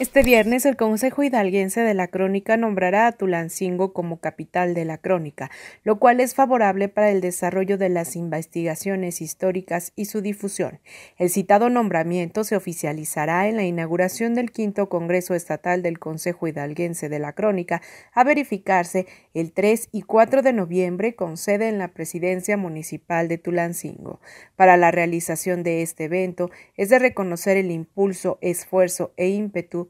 Este viernes el Consejo Hidalguense de la Crónica nombrará a Tulancingo como capital de la Crónica, lo cual es favorable para el desarrollo de las investigaciones históricas y su difusión. El citado nombramiento se oficializará en la inauguración del quinto Congreso Estatal del Consejo Hidalguense de la Crónica, a verificarse el 3 y 4 de noviembre con sede en la Presidencia Municipal de Tulancingo. Para la realización de este evento es de reconocer el impulso, esfuerzo e ímpetu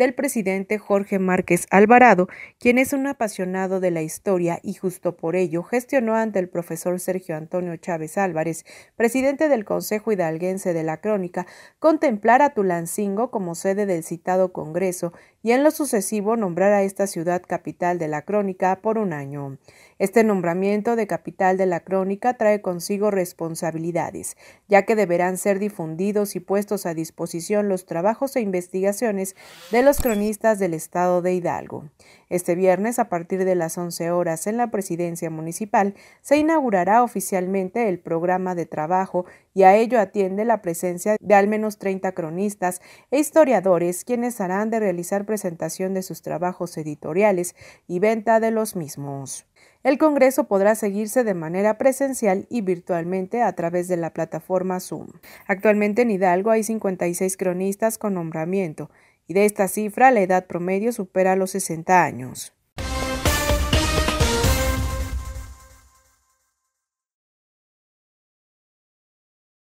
del presidente Jorge Márquez Alvarado, quien es un apasionado de la historia y justo por ello gestionó ante el profesor Sergio Antonio Chávez Álvarez, presidente del Consejo Hidalguense de la Crónica, contemplar a Tulancingo como sede del citado Congreso y en lo sucesivo nombrar a esta ciudad capital de la Crónica por un año. Este nombramiento de capital de la Crónica trae consigo responsabilidades, ya que deberán ser difundidos y puestos a disposición los trabajos e investigaciones de los cronistas del estado de Hidalgo. Este viernes, a partir de las 11 horas en la presidencia municipal, se inaugurará oficialmente el programa de trabajo y a ello atiende la presencia de al menos 30 cronistas e historiadores quienes harán de realizar presentación de sus trabajos editoriales y venta de los mismos. El Congreso podrá seguirse de manera presencial y virtualmente a través de la plataforma Zoom. Actualmente en Hidalgo hay 56 cronistas con nombramiento y de esta cifra la edad promedio supera los 60 años.